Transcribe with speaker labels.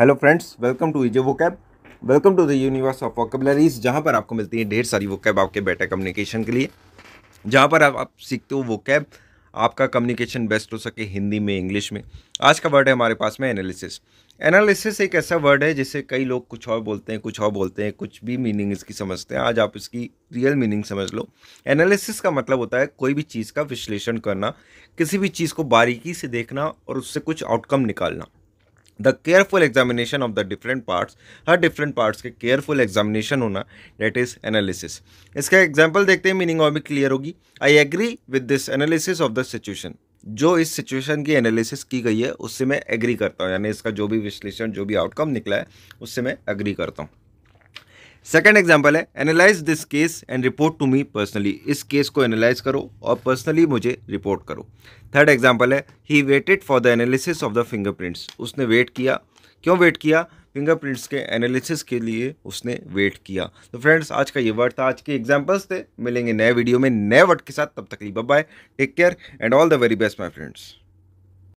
Speaker 1: hello friends welcome to easy cab welcome to the universe of vocabularies जहाँ पर आपको मिलती है ढेर सारी कैब आपके बेटर कम्युनिकेशन के लिए जहाँ पर आप, आप सीखते हो कैब आपका कम्युनिकेशन बेस्ट हो सके हिंदी में इंग्लिश में आज का वर्ड है हमारे पास में एनालिसिस एनालिसिस एक ऐसा वर्ड है जिसे कई लोग कुछ और बोलते हैं कुछ और बोलते हैं कुछ भी मीनिंग इसकी समझते हैं आज आप इसकी रियल मीनिंग समझ लो एनालिसिस का मतलब होता है कोई भी चीज़ का विश्लेषण करना किसी भी चीज़ को बारीकी से देखना और उससे कुछ आउटकम निकालना the careful examination of the different parts हर डिफरेंट पार्ट्स के केयरफुल एग्जामिनेशन होना डेट इज एनालिसिस इसका एग्जाम्पल देखते हैं मीनिंग और भी क्लियर होगी I agree with this analysis of the situation जो इस सिचुएशन की एनालिसिस की गई है उससे मैं एग्री करता हूँ यानी इसका जो भी विश्लेषण जो भी आउटकम निकला है उससे मैं एग्री करता हूँ सेकेंड एग्जाम्पल है analyse this case and report to me personally इस केस को एनालाइज करो और पर्सनली मुझे रिपोर्ट करो थर्ड एग्जाम्पल है he waited for the analysis of the fingerprints उसने वेट किया क्यों वेट किया फिंगरप्रिंट्स के एनालिसिस के लिए उसने वेट किया तो फ्रेंड्स आज का ये वर्ड था आज के एग्जाम्पल्स थे मिलेंगे नए वीडियो में नए वर्ड के साथ तब तक लिए bye take care and all the very best my friends